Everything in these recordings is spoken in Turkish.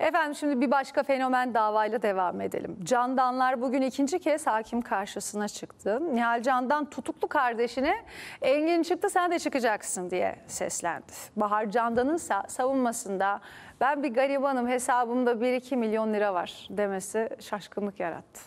Efendim şimdi bir başka fenomen davayla devam edelim. Candanlar bugün ikinci kez hakim karşısına çıktı. Nihal Candan tutuklu kardeşine Engin çıktı sen de çıkacaksın diye seslendi. Bahar Candan'ın savunmasında ben bir garibanım hesabımda 1-2 milyon lira var demesi şaşkınlık yarattı.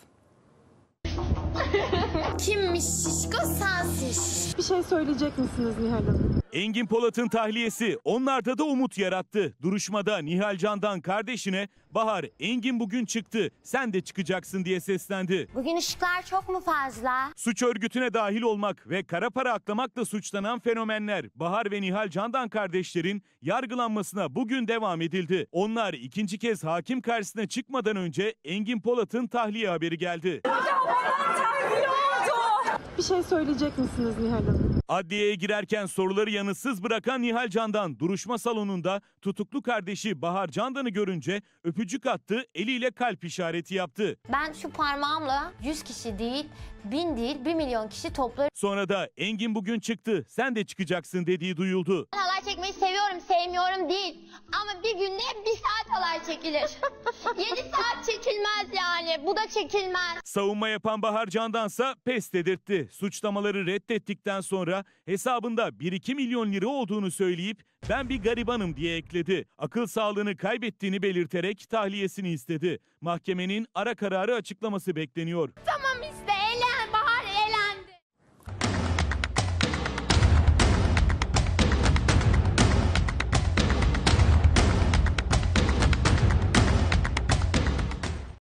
Kimmiş şişko sensin. Bir şey söyleyecek misiniz Nihal Hanım? Engin Polat'ın tahliyesi onlarda da umut yarattı. Duruşmada Nihal Can'dan kardeşine Bahar Engin bugün çıktı sen de çıkacaksın diye seslendi. Bugün ışıklar çok mu fazla? Suç örgütüne dahil olmak ve kara para aklamakla suçlanan fenomenler Bahar ve Nihal Candan kardeşlerin yargılanmasına bugün devam edildi. Onlar ikinci kez hakim karşısına çıkmadan önce Engin Polat'ın tahliye haberi geldi bir şey söyleyecek misiniz Nihal Hanım? Adliyeye girerken soruları yanıtsız bırakan Nihal Candan duruşma salonunda tutuklu kardeşi Bahar Candan'ı görünce öpücük attı, eliyle kalp işareti yaptı. Ben şu parmağımla 100 kişi değil, 1000 değil, 1 milyon kişi toplarım. Sonra da Engin bugün çıktı, sen de çıkacaksın dediği duyuldu çekmeyi seviyorum, sevmiyorum değil. Ama bir günde bir saat alay çekilir. Yedi saat çekilmez yani. Bu da çekilmez. Savunma yapan Bahar Candansa pes dedirtti. Suçlamaları reddettikten sonra hesabında 1-2 milyon lira olduğunu söyleyip ben bir garibanım diye ekledi. Akıl sağlığını kaybettiğini belirterek tahliyesini istedi. Mahkemenin ara kararı açıklaması bekleniyor.